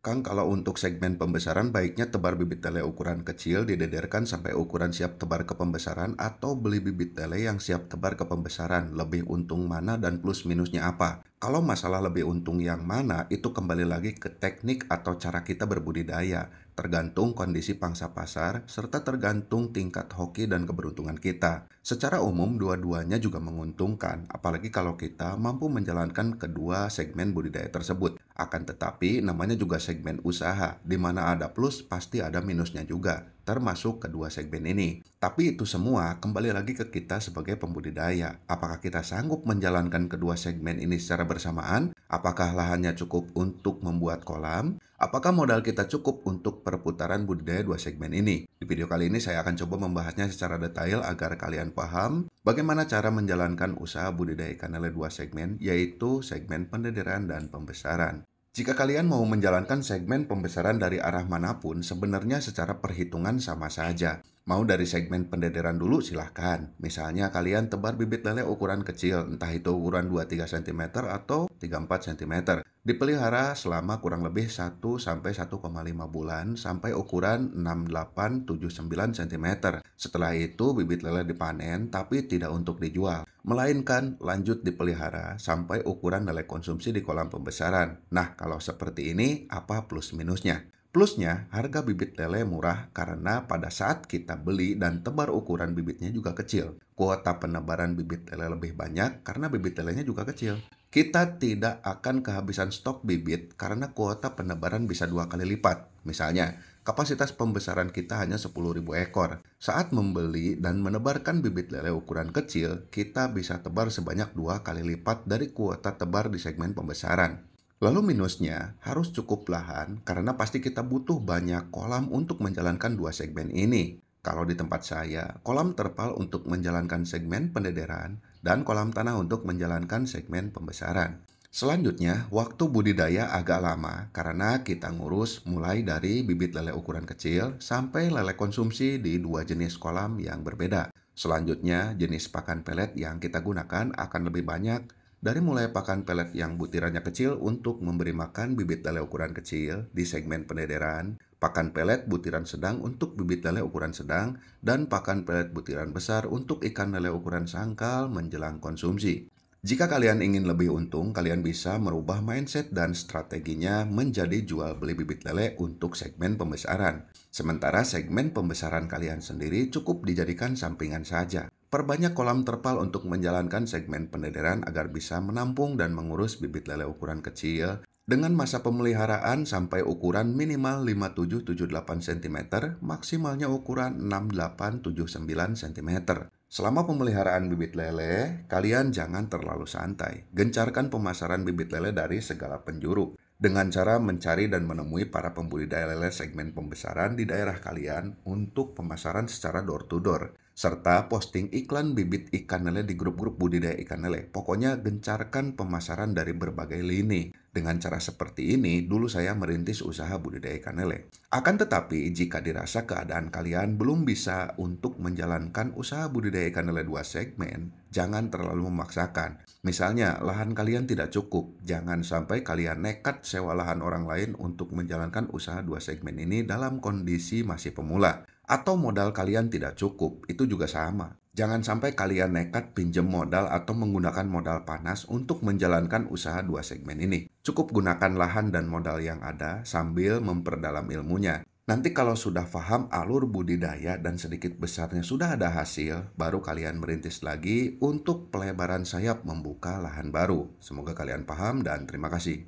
Kang, kalau untuk segmen pembesaran baiknya tebar bibit tele ukuran kecil didederkan sampai ukuran siap tebar ke pembesaran atau beli bibit tele yang siap tebar ke pembesaran. Lebih untung mana dan plus minusnya apa? Kalau masalah lebih untung yang mana, itu kembali lagi ke teknik atau cara kita berbudidaya, tergantung kondisi pangsa pasar, serta tergantung tingkat hoki dan keberuntungan kita. Secara umum, dua-duanya juga menguntungkan, apalagi kalau kita mampu menjalankan kedua segmen budidaya tersebut. Akan tetapi, namanya juga segmen usaha, di mana ada plus, pasti ada minusnya juga termasuk kedua segmen ini. Tapi itu semua kembali lagi ke kita sebagai pembudidaya. Apakah kita sanggup menjalankan kedua segmen ini secara bersamaan? Apakah lahannya cukup untuk membuat kolam? Apakah modal kita cukup untuk perputaran budidaya dua segmen ini? Di video kali ini saya akan coba membahasnya secara detail agar kalian paham bagaimana cara menjalankan usaha budidaya ikan lele dua segmen yaitu segmen pendederan dan pembesaran. Jika kalian mau menjalankan segmen pembesaran dari arah manapun, sebenarnya secara perhitungan sama saja. Mau dari segmen pendederan dulu silahkan. Misalnya kalian tebar bibit lele ukuran kecil, entah itu ukuran 2-3 cm atau 3-4 cm. Dipelihara selama kurang lebih 1-1,5 bulan sampai ukuran 6 8 9 cm. Setelah itu bibit lele dipanen tapi tidak untuk dijual. Melainkan lanjut dipelihara sampai ukuran lele konsumsi di kolam pembesaran. Nah kalau seperti ini apa plus minusnya? Plusnya, harga bibit lele murah karena pada saat kita beli dan tebar ukuran bibitnya juga kecil. Kuota penebaran bibit lele lebih banyak karena bibit lelenya juga kecil. Kita tidak akan kehabisan stok bibit karena kuota penebaran bisa dua kali lipat. Misalnya, kapasitas pembesaran kita hanya 10.000 ekor. Saat membeli dan menebarkan bibit lele ukuran kecil, kita bisa tebar sebanyak dua kali lipat dari kuota tebar di segmen pembesaran. Lalu minusnya, harus cukup lahan karena pasti kita butuh banyak kolam untuk menjalankan dua segmen ini. Kalau di tempat saya, kolam terpal untuk menjalankan segmen pendederan dan kolam tanah untuk menjalankan segmen pembesaran. Selanjutnya, waktu budidaya agak lama karena kita ngurus mulai dari bibit lele ukuran kecil sampai lele konsumsi di dua jenis kolam yang berbeda. Selanjutnya, jenis pakan pelet yang kita gunakan akan lebih banyak dari mulai pakan pelet yang butirannya kecil untuk memberi makan bibit lele ukuran kecil di segmen pendederan, pakan pelet butiran sedang untuk bibit lele ukuran sedang, dan pakan pelet butiran besar untuk ikan lele ukuran sangkal menjelang konsumsi. Jika kalian ingin lebih untung, kalian bisa merubah mindset dan strateginya menjadi jual beli bibit lele untuk segmen pembesaran. Sementara segmen pembesaran kalian sendiri cukup dijadikan sampingan saja. Perbanyak kolam terpal untuk menjalankan segmen pendederan agar bisa menampung dan mengurus bibit lele ukuran kecil dengan masa pemeliharaan sampai ukuran minimal 5778 cm, maksimalnya ukuran 6879 cm. Selama pemeliharaan bibit lele, kalian jangan terlalu santai. Gencarkan pemasaran bibit lele dari segala penjuru dengan cara mencari dan menemui para pembudidaya lele segmen pembesaran di daerah kalian untuk pemasaran secara door to door serta posting iklan bibit ikan lele di grup-grup budidaya ikan lele. Pokoknya gencarkan pemasaran dari berbagai lini. Dengan cara seperti ini, dulu saya merintis usaha budidaya ikan lele. Akan tetapi, jika dirasa keadaan kalian belum bisa untuk menjalankan usaha budidaya ikan lele dua segmen, jangan terlalu memaksakan. Misalnya, lahan kalian tidak cukup, jangan sampai kalian nekat sewa lahan orang lain untuk menjalankan usaha dua segmen ini dalam kondisi masih pemula atau modal kalian tidak cukup, itu juga sama. Jangan sampai kalian nekat pinjam modal atau menggunakan modal panas untuk menjalankan usaha dua segmen ini. Cukup gunakan lahan dan modal yang ada sambil memperdalam ilmunya. Nanti kalau sudah paham alur budidaya dan sedikit besarnya sudah ada hasil, baru kalian merintis lagi untuk pelebaran sayap membuka lahan baru. Semoga kalian paham dan terima kasih.